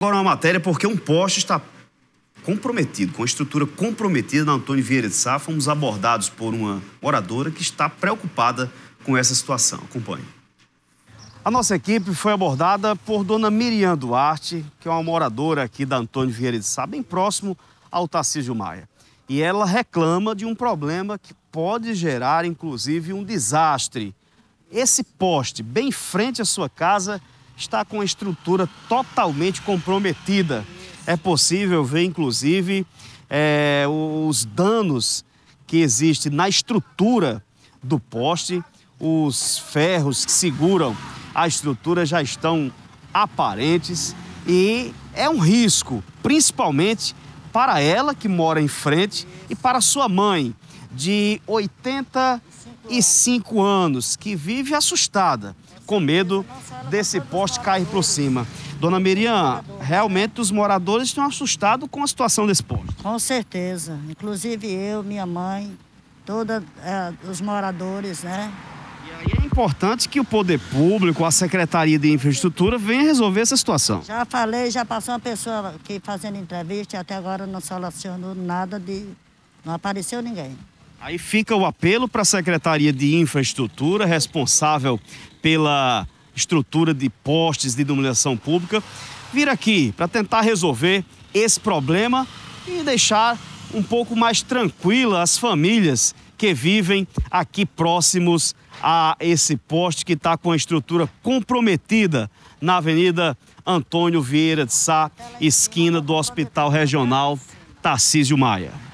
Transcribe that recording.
Agora uma matéria porque um poste está comprometido, com a estrutura comprometida na Antônio Vieira de Sá. Fomos abordados por uma moradora que está preocupada com essa situação. Acompanhe. A nossa equipe foi abordada por dona Miriam Duarte, que é uma moradora aqui da Antônio Vieira de Sá, bem próximo ao Tarcísio Maia. E ela reclama de um problema que pode gerar, inclusive, um desastre. Esse poste, bem frente à sua casa, está com a estrutura totalmente comprometida. É possível ver, inclusive, é, os danos que existem na estrutura do poste, os ferros que seguram a estrutura já estão aparentes e é um risco, principalmente para ela, que mora em frente, e para sua mãe, de 85 anos, que vive assustada, com medo desse poste cair por cima. Dona Miriam, realmente os moradores estão assustados com a situação desse poste. Com certeza. Inclusive eu, minha mãe, todos eh, os moradores, né? E aí importante que o poder público, a Secretaria de Infraestrutura, venha resolver essa situação. Já falei, já passou uma pessoa aqui fazendo entrevista e até agora não solucionou nada de. não apareceu ninguém. Aí fica o apelo para a Secretaria de Infraestrutura, responsável pela estrutura de postes de iluminação pública, vir aqui para tentar resolver esse problema e deixar um pouco mais tranquila as famílias que vivem aqui próximos a esse poste que está com a estrutura comprometida na Avenida Antônio Vieira de Sá, esquina do Hospital Regional Tarcísio Maia.